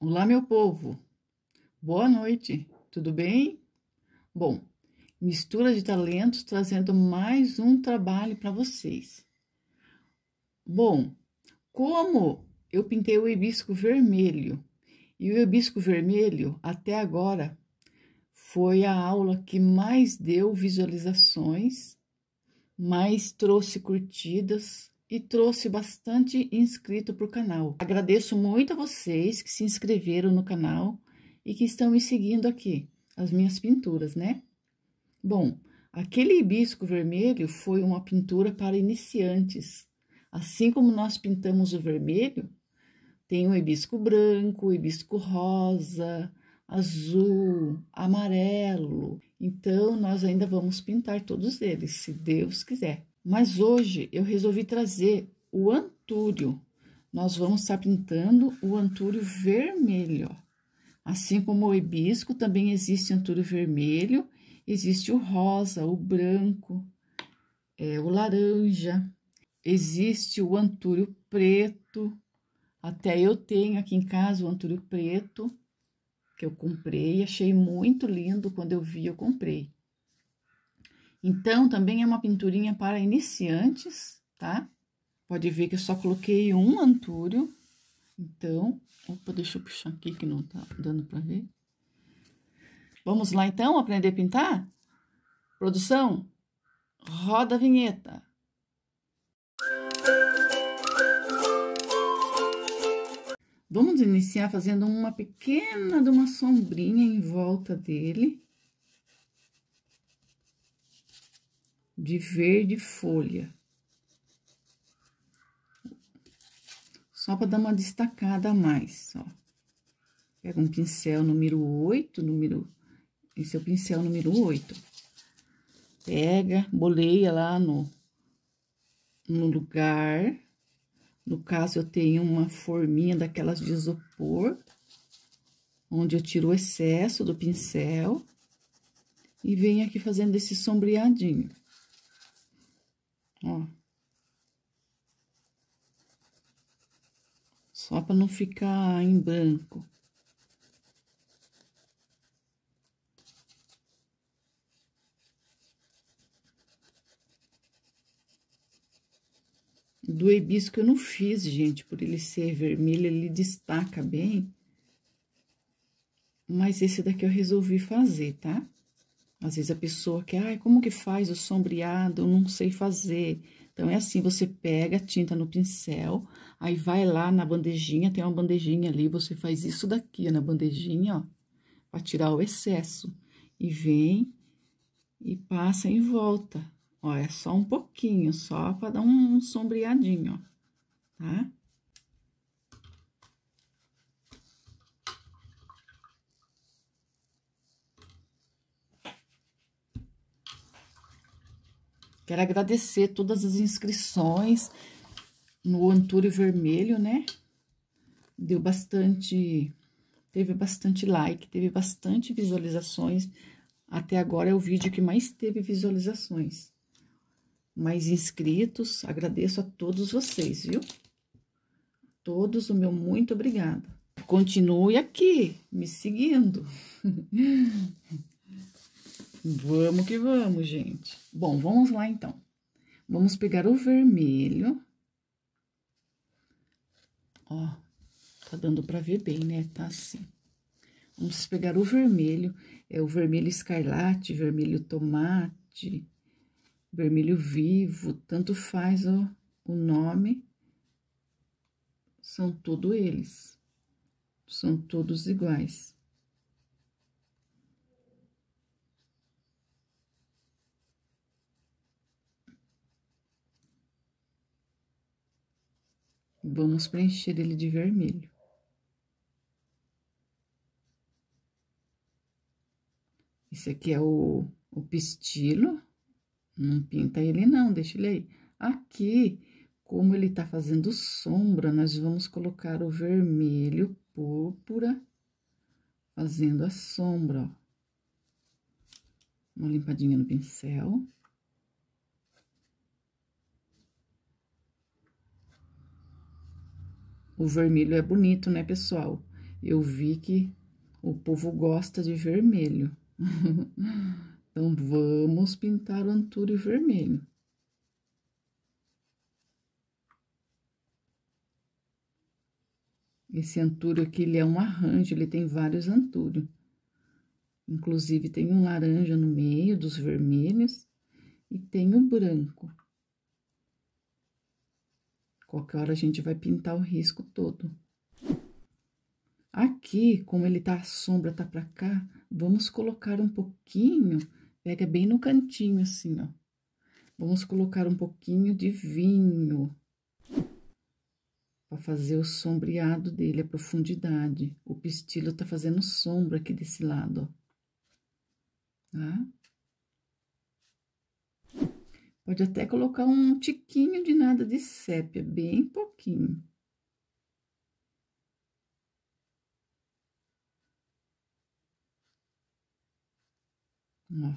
Olá, meu povo. Boa noite. Tudo bem? Bom, mistura de talentos trazendo mais um trabalho para vocês. Bom, como eu pintei o hibisco vermelho e o hibisco vermelho até agora foi a aula que mais deu visualizações, mais trouxe curtidas, e trouxe bastante inscrito para o canal. Agradeço muito a vocês que se inscreveram no canal e que estão me seguindo aqui, as minhas pinturas, né? Bom, aquele hibisco vermelho foi uma pintura para iniciantes. Assim como nós pintamos o vermelho, tem o hibisco branco, o hibisco rosa, azul, amarelo. Então, nós ainda vamos pintar todos eles, se Deus quiser. Mas hoje eu resolvi trazer o antúrio. Nós vamos estar pintando o antúrio vermelho. Assim como o hibisco, também existe antúrio vermelho, existe o rosa, o branco, é, o laranja, existe o antúrio preto. Até eu tenho aqui em casa o antúrio preto, que eu comprei, achei muito lindo, quando eu vi eu comprei. Então, também é uma pinturinha para iniciantes, tá? Pode ver que eu só coloquei um antúrio. Então, opa, deixa eu puxar aqui que não tá dando para ver. Vamos lá, então, aprender a pintar? Produção, roda a vinheta. Vamos iniciar fazendo uma pequena de uma sombrinha em volta dele. de verde folha. Só para dar uma destacada a mais, ó. Pega um pincel número 8, número... Esse é o pincel número 8. Pega, boleia lá no, no lugar. No caso, eu tenho uma forminha daquelas de isopor, onde eu tiro o excesso do pincel. E venho aqui fazendo esse sombreadinho. Ó. Só para não ficar em branco. do hibisco eu não fiz, gente, por ele ser vermelho, ele destaca bem. Mas esse daqui eu resolvi fazer, tá? Às vezes a pessoa quer, ai, como que faz o sombreado? Eu não sei fazer. Então, é assim, você pega a tinta no pincel, aí vai lá na bandejinha, tem uma bandejinha ali, você faz isso daqui na bandejinha, ó, para tirar o excesso. E vem e passa em volta. Ó, é só um pouquinho, só para dar um sombreadinho, ó, tá? Quero agradecer todas as inscrições no Antúrio Vermelho, né? Deu bastante, teve bastante like, teve bastante visualizações. Até agora é o vídeo que mais teve visualizações. Mais inscritos, agradeço a todos vocês, viu? Todos o meu muito obrigada. Continue aqui, me seguindo. Vamos que vamos, gente. Bom, vamos lá então. Vamos pegar o vermelho. Ó, tá dando pra ver bem, né? Tá assim. Vamos pegar o vermelho, é o vermelho escarlate, vermelho tomate, vermelho vivo, tanto faz ó, o nome. São todos eles, são todos iguais. Vamos preencher ele de vermelho. Esse aqui é o, o pistilo. Não pinta ele não, deixa ele aí. Aqui, como ele tá fazendo sombra, nós vamos colocar o vermelho púrpura fazendo a sombra, ó. Uma limpadinha no pincel. O vermelho é bonito, né, pessoal? Eu vi que o povo gosta de vermelho. então, vamos pintar o antúrio vermelho. Esse antúrio aqui, ele é um arranjo, ele tem vários antúrios. Inclusive, tem um laranja no meio dos vermelhos e tem o um branco. Qualquer hora a gente vai pintar o risco todo. Aqui, como ele tá, a sombra tá pra cá, vamos colocar um pouquinho, pega bem no cantinho assim, ó. Vamos colocar um pouquinho de vinho para fazer o sombreado dele, a profundidade. O pistilo tá fazendo sombra aqui desse lado, ó. Tá? Pode até colocar um tiquinho de nada de sépia, bem pouquinho. Ó.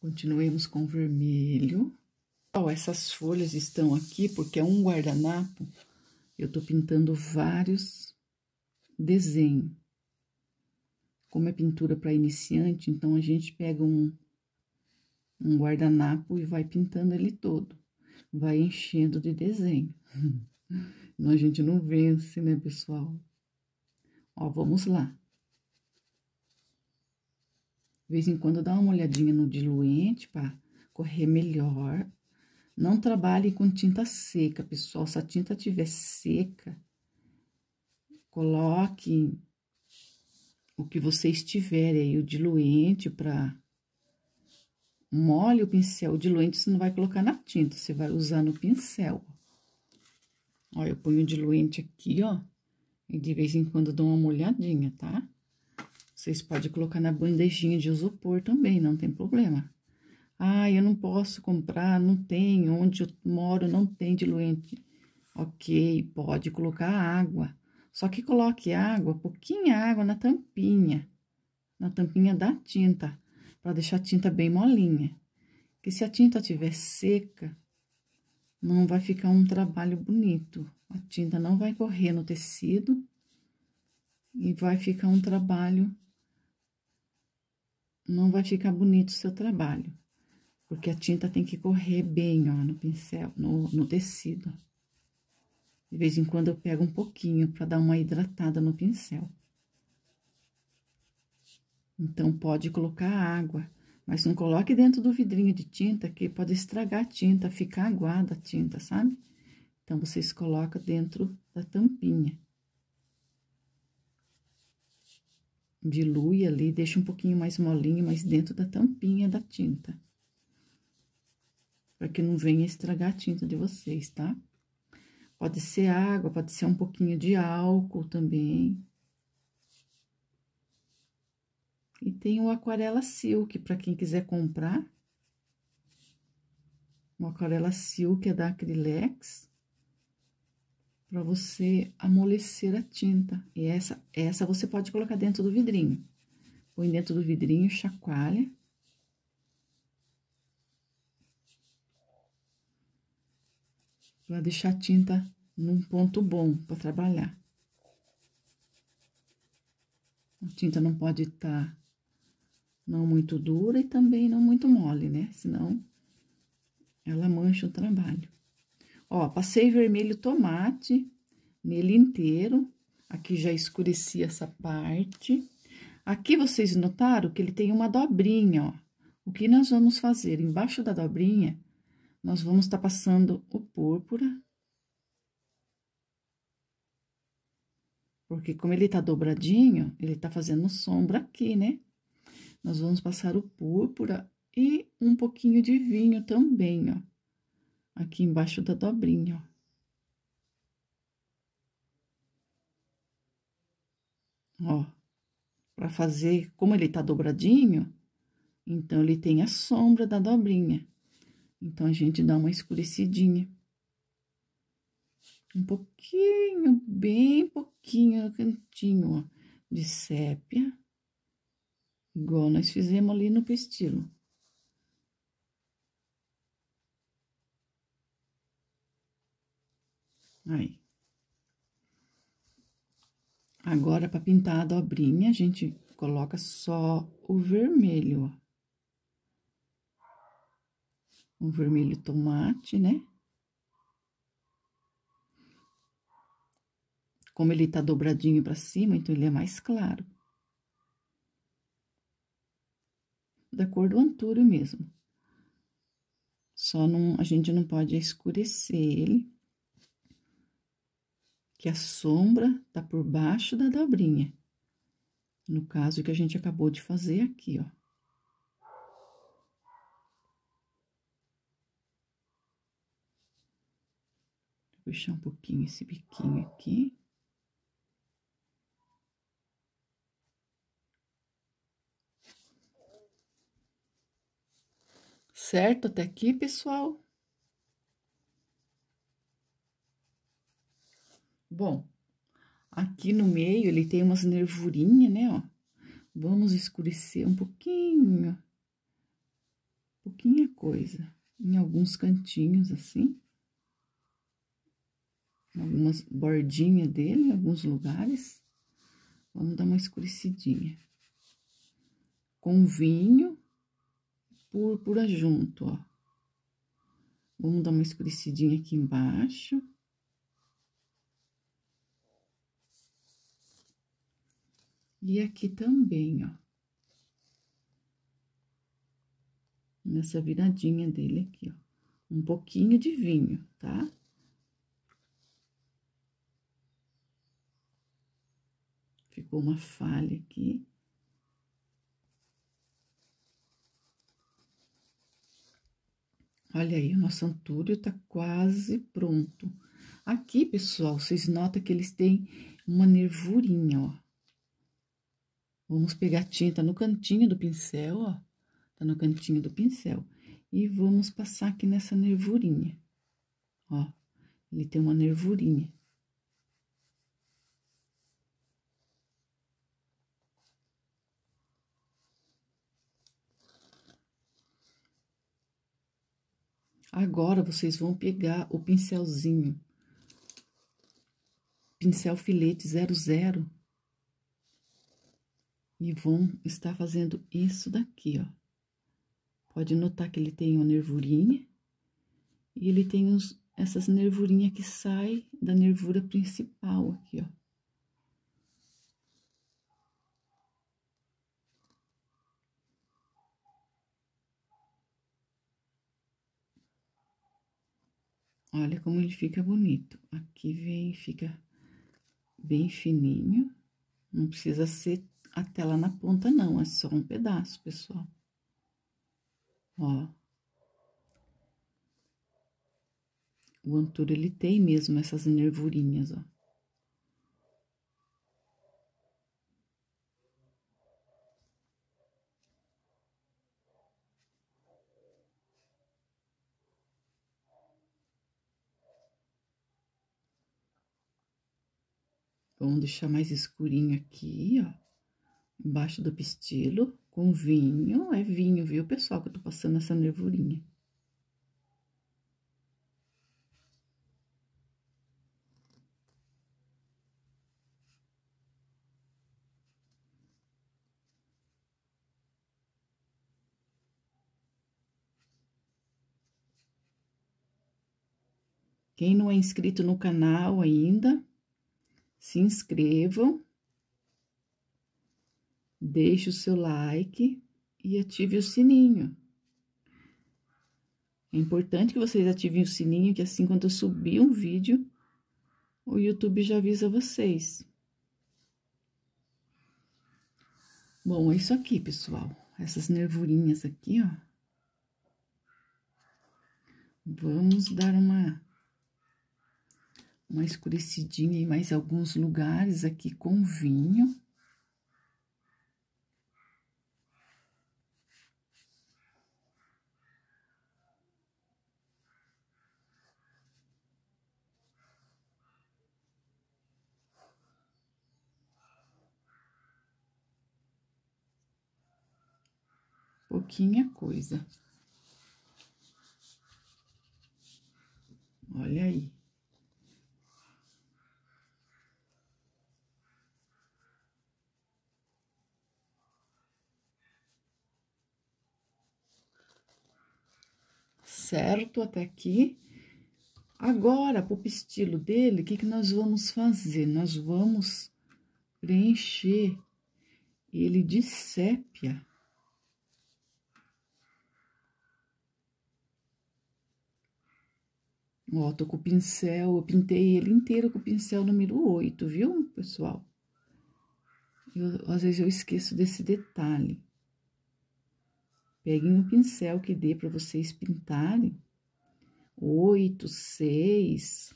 Continuemos com vermelho. Ó, essas folhas estão aqui porque é um guardanapo. Eu tô pintando vários desenhos. Como é pintura para iniciante, então a gente pega um, um guardanapo e vai pintando ele todo, vai enchendo de desenho. Não, a gente não vence, né, pessoal? Ó, vamos lá. De vez em quando dá uma olhadinha no diluente para correr melhor. Não trabalhe com tinta seca, pessoal. Se a tinta tiver seca, coloque o que vocês tiverem aí, o diluente para mole o pincel. O diluente você não vai colocar na tinta, você vai usar no pincel. Ó, eu ponho o diluente aqui, ó, e de vez em quando dou uma molhadinha, tá? Vocês podem colocar na bandejinha de isopor também, não tem problema. Ah, eu não posso comprar, não tem, onde eu moro não tem diluente. Ok, pode colocar água. Só que coloque água, pouquinha água na tampinha, na tampinha da tinta, para deixar a tinta bem molinha. Que se a tinta tiver seca, não vai ficar um trabalho bonito. A tinta não vai correr no tecido e vai ficar um trabalho não vai ficar bonito o seu trabalho, porque a tinta tem que correr bem, ó, no pincel, no, no tecido. De vez em quando eu pego um pouquinho para dar uma hidratada no pincel. Então, pode colocar água, mas não coloque dentro do vidrinho de tinta, que pode estragar a tinta, ficar aguada a tinta, sabe? Então, vocês colocam dentro da tampinha. Dilui ali, deixa um pouquinho mais molinho, mas dentro da tampinha da tinta. Para que não venha estragar a tinta de vocês, tá? Pode ser água, pode ser um pouquinho de álcool também. E tem o aquarela silk para quem quiser comprar. O aquarela silk é da Acrylex para você amolecer a tinta. E essa essa você pode colocar dentro do vidrinho. Põe dentro do vidrinho, chacoalha para deixar a tinta num ponto bom para trabalhar. A tinta não pode estar tá não muito dura e também não muito mole, né? Senão ela mancha o trabalho. Ó, passei vermelho tomate nele inteiro. Aqui já escureci essa parte. Aqui vocês notaram que ele tem uma dobrinha, ó. O que nós vamos fazer? Embaixo da dobrinha, nós vamos estar tá passando o púrpura. Porque como ele tá dobradinho, ele tá fazendo sombra aqui, né? Nós vamos passar o púrpura e um pouquinho de vinho também, ó. Aqui embaixo da dobrinha, ó. Ó, para fazer, como ele tá dobradinho, então ele tem a sombra da dobrinha. Então, a gente dá uma escurecidinha. Um pouquinho, bem pouquinho no cantinho, ó, de sépia. Igual nós fizemos ali no pestilo. Aí. Agora, para pintar a dobrinha, a gente coloca só o vermelho, ó um vermelho tomate, né? Como ele tá dobradinho para cima, então ele é mais claro. Da cor do antúrio mesmo. Só não, a gente não pode escurecer ele, que a sombra tá por baixo da dobrinha. No caso que a gente acabou de fazer aqui, ó. puxar um pouquinho esse biquinho aqui. Certo até aqui, pessoal? Bom, aqui no meio ele tem umas nervurinhas, né, ó. Vamos escurecer um pouquinho, pouquinha coisa, em alguns cantinhos assim algumas bordinhas dele em alguns lugares. Vamos dar uma escurecidinha. Com vinho, púrpura junto, ó. Vamos dar uma escurecidinha aqui embaixo. E aqui também, ó. Nessa viradinha dele aqui, ó. Um pouquinho de vinho, tá? ficou uma falha aqui. Olha aí, o nosso antúrio tá quase pronto. Aqui, pessoal, vocês notam que eles têm uma nervurinha, ó. Vamos pegar a tinta no cantinho do pincel, ó. Tá no cantinho do pincel. E vamos passar aqui nessa nervurinha, ó. Ele tem uma nervurinha. Agora vocês vão pegar o pincelzinho, pincel filete 00, e vão estar fazendo isso daqui, ó. Pode notar que ele tem uma nervurinha e ele tem uns essas nervurinhas que saem da nervura principal aqui, ó. Olha como ele fica bonito. Aqui vem, fica bem fininho. Não precisa ser até lá na ponta, não. É só um pedaço, pessoal. Ó. O Antônio, ele tem mesmo essas nervurinhas, ó. Vamos deixar mais escurinho aqui, ó. Embaixo do pistilo, com vinho. É vinho, viu, pessoal, que eu tô passando essa nervurinha. Quem não é inscrito no canal ainda, se inscrevam, deixe o seu like e ative o sininho. É importante que vocês ativem o sininho, que assim quando eu subir um vídeo, o YouTube já avisa vocês. Bom, é isso aqui, pessoal. Essas nervurinhas aqui, ó. Vamos dar uma uma escurecidinha em mais alguns lugares aqui com vinho. pouquinha coisa. Olha aí. certo até aqui. Agora, para o pistilo dele, o que, que nós vamos fazer? Nós vamos preencher ele de sépia. Ó, tô com o pincel, eu pintei ele inteiro com o pincel número 8, viu, pessoal? Eu, às vezes eu esqueço desse detalhe. Peguem um pincel que dê para vocês pintarem. Oito, seis.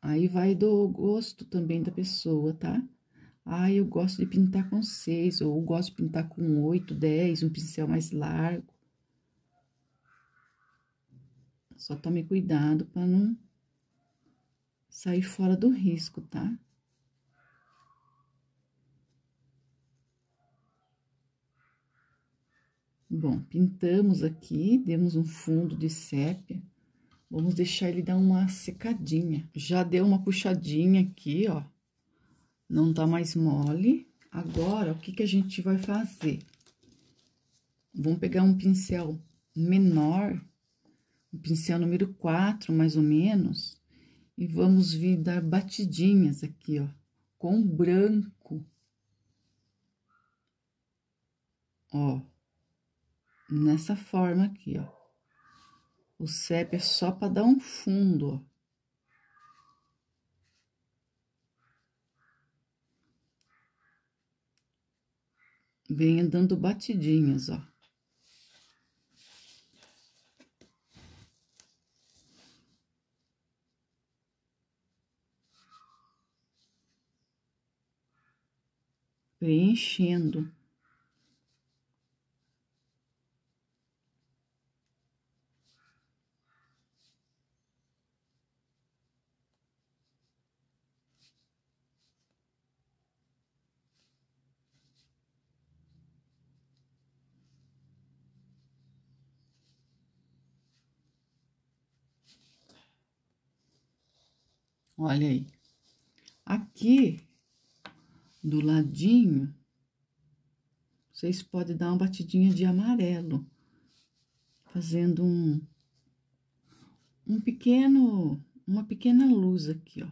Aí vai do gosto também da pessoa, tá? Ah, eu gosto de pintar com seis, ou gosto de pintar com oito, dez, um pincel mais largo. Só tome cuidado para não sair fora do risco, tá? Bom, pintamos aqui, demos um fundo de sépia. Vamos deixar ele dar uma secadinha. Já deu uma puxadinha aqui, ó. Não tá mais mole. Agora, o que que a gente vai fazer? Vamos pegar um pincel menor, um pincel número 4, mais ou menos, e vamos vir dar batidinhas aqui, ó, com branco. Ó nessa forma aqui, ó. O CEP é só para dar um fundo, ó. Venha dando batidinhas, ó. Preenchendo. Olha aí. Aqui, do ladinho, vocês podem dar uma batidinha de amarelo, fazendo um, um pequeno, uma pequena luz aqui, ó.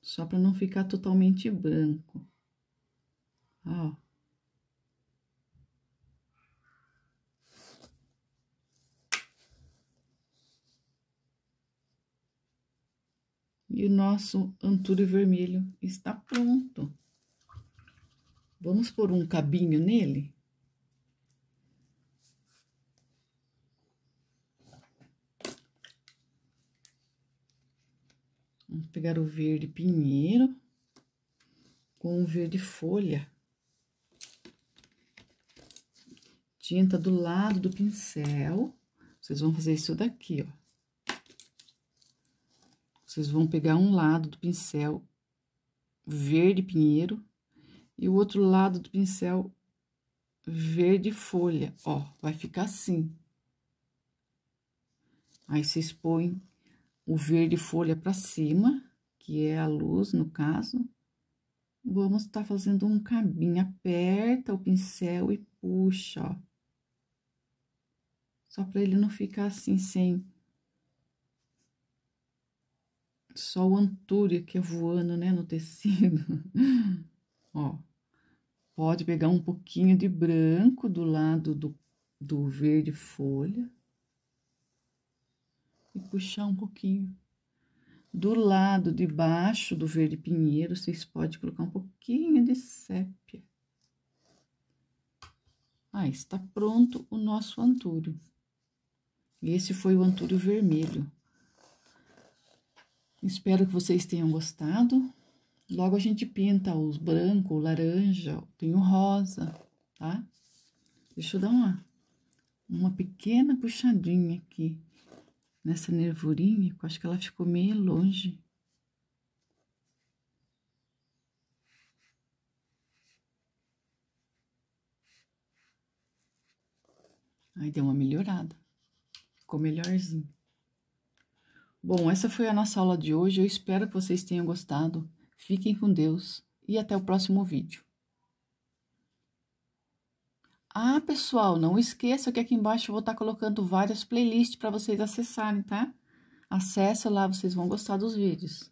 Só para não ficar totalmente branco. Ó. E o nosso antúrio vermelho está pronto. Vamos pôr um cabinho nele? Vamos pegar o verde pinheiro com o verde folha. Tinta do lado do pincel. Vocês vão fazer isso daqui, ó. Vocês vão pegar um lado do pincel verde pinheiro e o outro lado do pincel verde folha, ó, vai ficar assim. Aí vocês põem o verde folha para cima, que é a luz no caso. Vamos estar tá fazendo um cabinho, aperta o pincel e puxa, ó. Só para ele não ficar assim sem só o antúrio que é voando, né, no tecido. Ó, pode pegar um pouquinho de branco do lado do, do verde folha e puxar um pouquinho. Do lado de baixo do verde pinheiro, vocês podem colocar um pouquinho de sépia. Ah, está pronto o nosso antúrio. Esse foi o antúrio vermelho. Espero que vocês tenham gostado. Logo a gente pinta os branco, o laranja, tem o rosa, tá? Deixa eu dar uma, uma pequena puxadinha aqui nessa nervurinha, que eu acho que ela ficou meio longe. Aí deu uma melhorada. Ficou melhorzinho. Bom, essa foi a nossa aula de hoje. Eu espero que vocês tenham gostado. Fiquem com Deus e até o próximo vídeo. Ah, pessoal, não esqueça que aqui embaixo eu vou estar colocando várias playlists para vocês acessarem, tá? Acesse lá, vocês vão gostar dos vídeos.